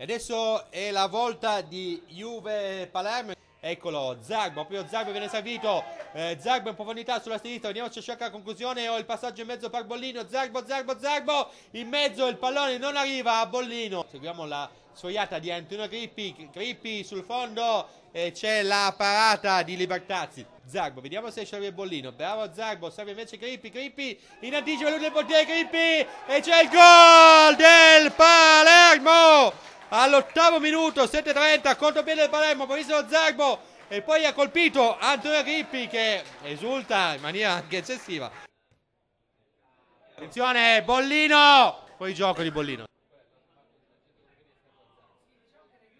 E adesso è la volta di Juve Palermo. Eccolo, Zagbo, proprio Zagbo viene servito. Eh, Zagbo in profondità sulla sinistra, vediamo se sciocca la conclusione o il passaggio in mezzo per Bollino. Zagbo, Zagbo, Zagbo, in mezzo il pallone non arriva a Bollino. Seguiamo la sfogliata di Antonio Grippi, Grippi sul fondo e c'è la parata di Libertazzi. Zagbo, vediamo se serve Bollino. Bravo Zagbo, serve invece Grippi, Grippi in anticipo, lui del portiere Grippi e c'è il gol del Palermo! all'ottavo minuto 7-30 conto bene del Palermo Maurizio Zagbo e poi ha colpito Antonio Grippi che esulta in maniera anche eccessiva attenzione Bollino poi gioco di Bollino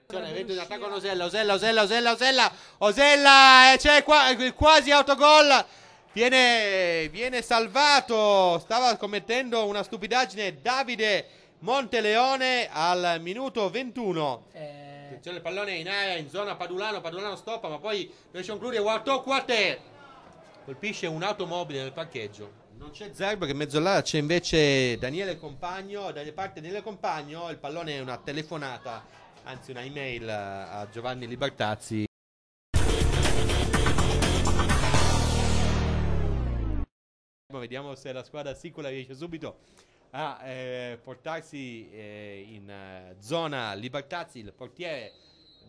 attenzione evento di attacco Osella Osella Osella Osella Osella e c'è qua, quasi autogol viene, viene salvato stava commettendo una stupidaggine Davide Monteleone al minuto 21. Eh. Attenzione, il pallone in aria, eh, in zona Padulano, Padulano stoppa, ma poi riesce a concludere Guatoquate. Colpisce un'automobile nel parcheggio. Non c'è Zerbo che in mezzo all'area c'è invece Daniele Compagno, da parte Daniele Compagno il pallone è una telefonata, anzi una email eh, a Giovanni Libertazzi. Vediamo se la squadra Sicola riesce subito a eh, portarsi eh, in eh, zona Libertazzi il portiere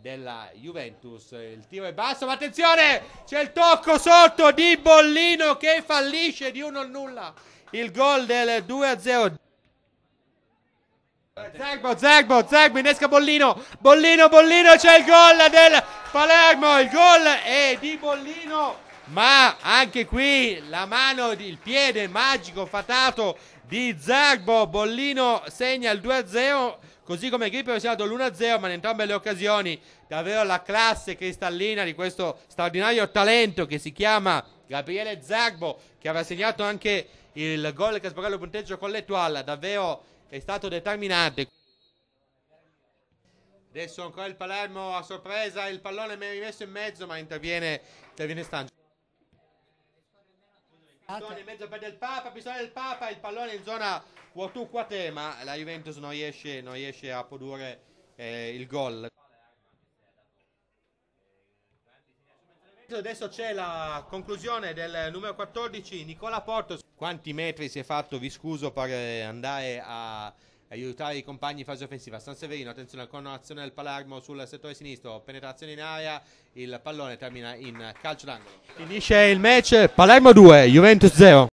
della Juventus il tiro è basso ma attenzione c'è il tocco sotto di Bollino che fallisce di al nulla il gol del 2 0 Zagbo, Zagbo, Zagbo, innesca Bollino, Bollino, Bollino, c'è il gol del Palermo, il gol è di Bollino ma anche qui la mano, il piede magico fatato di Zagbo, Bollino segna il 2-0, così come Grippi ha segnato l'1-0, ma in entrambe le occasioni davvero la classe cristallina di questo straordinario talento che si chiama Gabriele Zagbo, che aveva segnato anche il gol che ha sbagliato il punteggio con l'Etoile, davvero è stato determinante. Adesso ancora il Palermo a sorpresa, il pallone mi è rimesso in mezzo ma interviene, interviene Stangio. Pallone in mezzo per del Papa, pistola del Papa, il pallone in zona Quotu Quatema, la Juventus non riesce, non riesce a produrre eh, il gol. Adesso c'è la conclusione del numero 14, Nicola Porto. Quanti metri si è fatto, vi scuso, per andare a aiutare i compagni in fase offensiva. San Severino, attenzione con azione del Palermo sul settore sinistro, penetrazione in aria, il pallone termina in calcio d'angolo. Finisce il match Palermo 2, Juventus 0.